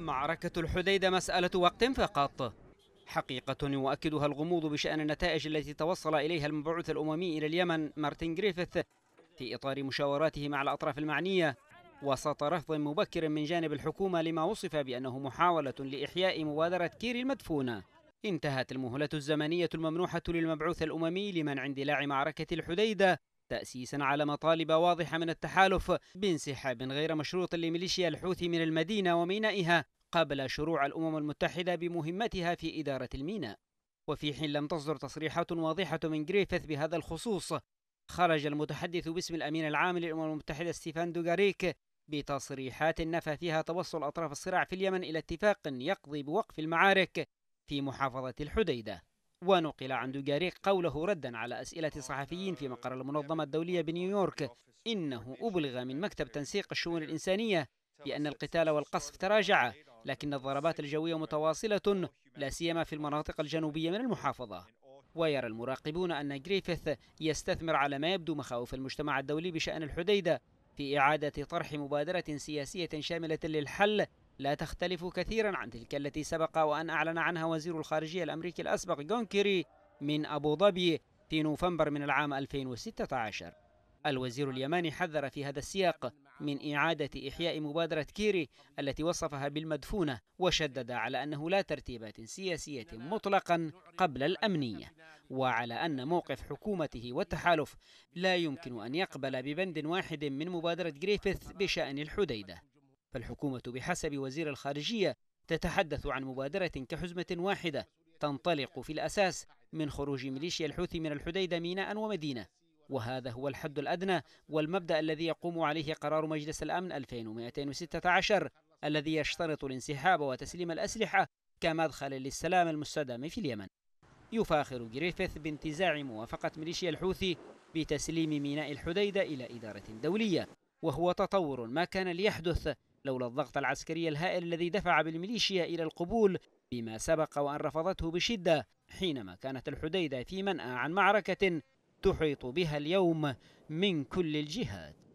معركة الحديدة مسألة وقت فقط حقيقة يؤكدها الغموض بشأن النتائج التي توصل إليها المبعوث الأممي إلى اليمن مارتن جريفيث في إطار مشاوراته مع الأطراف المعنية وسط رفض مبكر من جانب الحكومة لما وصف بأنه محاولة لإحياء مبادرة كيري المدفونة انتهت المهلة الزمنية الممنوحة للمبعوث الأممي لمنع اندلاع معركة الحديدة تأسيسا على مطالب واضحة من التحالف بانسحاب غير مشروط لميليشيا الحوثي من المدينة ومينائها قبل شروع الأمم المتحدة بمهمتها في إدارة الميناء وفي حين لم تصدر تصريحات واضحة من جريفيث بهذا الخصوص خرج المتحدث باسم الأمين العام للأمم المتحدة ستيفان دوغاريك بتصريحات نفى فيها توصل أطراف الصراع في اليمن إلى اتفاق يقضي بوقف المعارك في محافظة الحديدة ونقل عن دوغاريك قوله ردا على أسئلة صحفيين في مقر المنظمة الدولية بنيويورك إنه أبلغ من مكتب تنسيق الشؤون الإنسانية بأن القتال والقصف تراجعا لكن الضربات الجوية متواصلة لا سيما في المناطق الجنوبية من المحافظة ويرى المراقبون أن جريفيث يستثمر على ما يبدو مخاوف المجتمع الدولي بشأن الحديدة في إعادة طرح مبادرة سياسية شاملة للحل لا تختلف كثيرا عن تلك التي سبق وأن أعلن عنها وزير الخارجية الأمريكي الأسبق جون كيري من أبو ظبي في نوفمبر من العام 2016 الوزير اليماني حذر في هذا السياق من إعادة إحياء مبادرة كيري التي وصفها بالمدفونة وشدد على أنه لا ترتيبات سياسية مطلقا قبل الأمنية وعلى أن موقف حكومته والتحالف لا يمكن أن يقبل ببند واحد من مبادرة جريفيث بشأن الحديدة فالحكومة بحسب وزير الخارجية تتحدث عن مبادرة كحزمة واحدة تنطلق في الأساس من خروج ميليشيا الحوثي من الحديدة ميناء ومدينة وهذا هو الحد الأدنى والمبدأ الذي يقوم عليه قرار مجلس الأمن 2216 الذي يشترط الانسحاب وتسليم الأسلحة كمدخل للسلام المستدام في اليمن يفاخر جريفيث بانتزاع موافقة ميليشيا الحوثي بتسليم ميناء الحديدة إلى إدارة دولية وهو تطور ما كان ليحدث لولا الضغط العسكري الهائل الذي دفع بالميليشيا إلى القبول بما سبق وأن رفضته بشدة حينما كانت الحديدة في منأى عن معركة تحيط بها اليوم من كل الجهات